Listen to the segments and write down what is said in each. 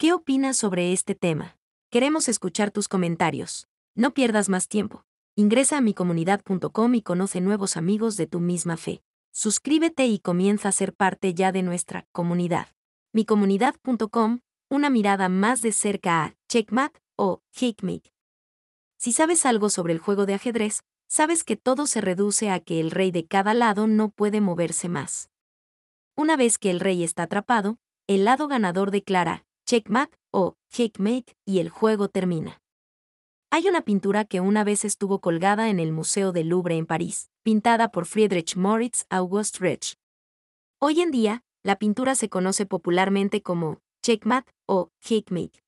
¿Qué opinas sobre este tema? Queremos escuchar tus comentarios. No pierdas más tiempo. Ingresa a micomunidad.com y conoce nuevos amigos de tu misma fe. Suscríbete y comienza a ser parte ya de nuestra comunidad. Micomunidad.com, una mirada más de cerca a Checkmat o Hickmate. Si sabes algo sobre el juego de ajedrez, sabes que todo se reduce a que el rey de cada lado no puede moverse más. Una vez que el rey está atrapado, el lado ganador declara, checkmate o checkmate y el juego termina. Hay una pintura que una vez estuvo colgada en el Museo del Louvre en París, pintada por Friedrich Moritz August Rich. Hoy en día, la pintura se conoce popularmente como checkmate o checkmate.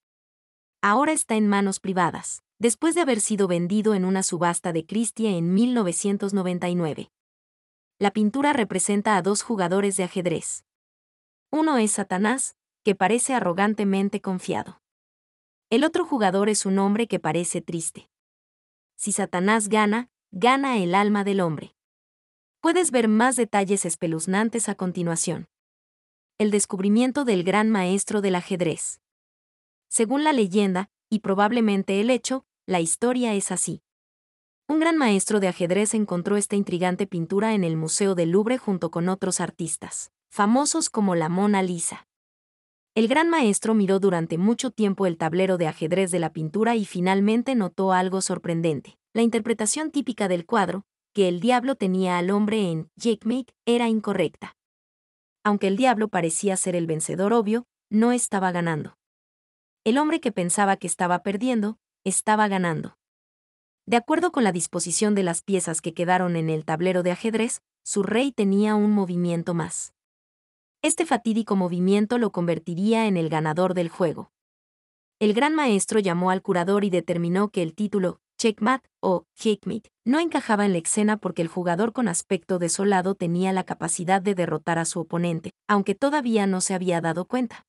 Ahora está en manos privadas, después de haber sido vendido en una subasta de Christie en 1999. La pintura representa a dos jugadores de ajedrez. Uno es Satanás, que parece arrogantemente confiado. El otro jugador es un hombre que parece triste. Si Satanás gana, gana el alma del hombre. Puedes ver más detalles espeluznantes a continuación. El descubrimiento del gran maestro del ajedrez. Según la leyenda, y probablemente el hecho, la historia es así. Un gran maestro de ajedrez encontró esta intrigante pintura en el Museo del Louvre junto con otros artistas, famosos como la Mona Lisa. El gran maestro miró durante mucho tiempo el tablero de ajedrez de la pintura y finalmente notó algo sorprendente. La interpretación típica del cuadro, que el diablo tenía al hombre en Make, era incorrecta. Aunque el diablo parecía ser el vencedor obvio, no estaba ganando. El hombre que pensaba que estaba perdiendo, estaba ganando. De acuerdo con la disposición de las piezas que quedaron en el tablero de ajedrez, su rey tenía un movimiento más. Este fatídico movimiento lo convertiría en el ganador del juego. El gran maestro llamó al curador y determinó que el título, checkmate o checkmate, no encajaba en la escena porque el jugador con aspecto desolado tenía la capacidad de derrotar a su oponente, aunque todavía no se había dado cuenta.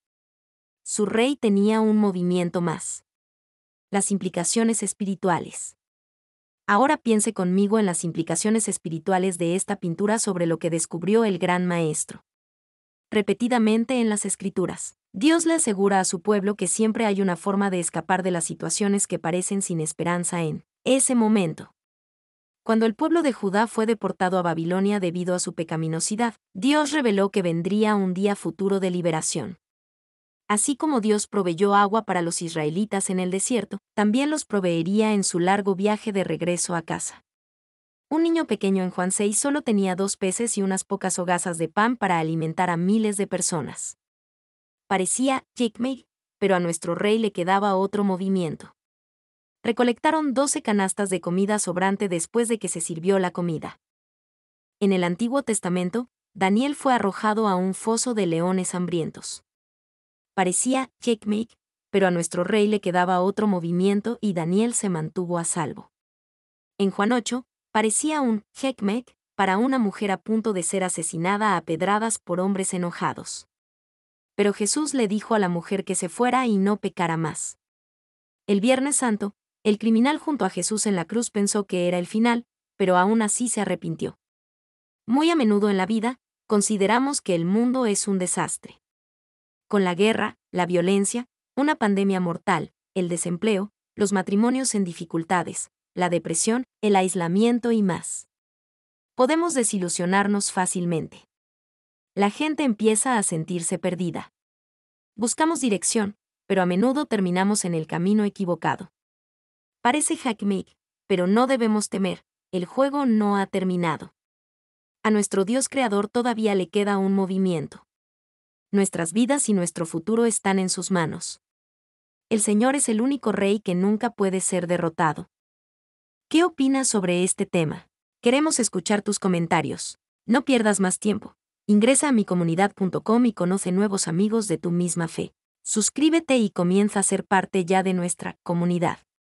Su rey tenía un movimiento más. Las implicaciones espirituales. Ahora piense conmigo en las implicaciones espirituales de esta pintura sobre lo que descubrió el gran maestro repetidamente en las Escrituras. Dios le asegura a su pueblo que siempre hay una forma de escapar de las situaciones que parecen sin esperanza en ese momento. Cuando el pueblo de Judá fue deportado a Babilonia debido a su pecaminosidad, Dios reveló que vendría un día futuro de liberación. Así como Dios proveyó agua para los israelitas en el desierto, también los proveería en su largo viaje de regreso a casa. Un niño pequeño en Juan 6 solo tenía dos peces y unas pocas hogazas de pan para alimentar a miles de personas. Parecía jigme, pero a nuestro rey le quedaba otro movimiento. Recolectaron doce canastas de comida sobrante después de que se sirvió la comida. En el Antiguo Testamento, Daniel fue arrojado a un foso de leones hambrientos. Parecía make pero a nuestro rey le quedaba otro movimiento y Daniel se mantuvo a salvo. En Juan 8, Parecía un hekmek para una mujer a punto de ser asesinada a pedradas por hombres enojados. Pero Jesús le dijo a la mujer que se fuera y no pecara más. El Viernes Santo, el criminal junto a Jesús en la cruz pensó que era el final, pero aún así se arrepintió. Muy a menudo en la vida, consideramos que el mundo es un desastre. Con la guerra, la violencia, una pandemia mortal, el desempleo, los matrimonios en dificultades, la depresión, el aislamiento y más. Podemos desilusionarnos fácilmente. La gente empieza a sentirse perdida. Buscamos dirección, pero a menudo terminamos en el camino equivocado. Parece hackmick, pero no debemos temer, el juego no ha terminado. A nuestro Dios Creador todavía le queda un movimiento. Nuestras vidas y nuestro futuro están en sus manos. El Señor es el único Rey que nunca puede ser derrotado. ¿Qué opinas sobre este tema? Queremos escuchar tus comentarios. No pierdas más tiempo. Ingresa a micomunidad.com y conoce nuevos amigos de tu misma fe. Suscríbete y comienza a ser parte ya de nuestra comunidad.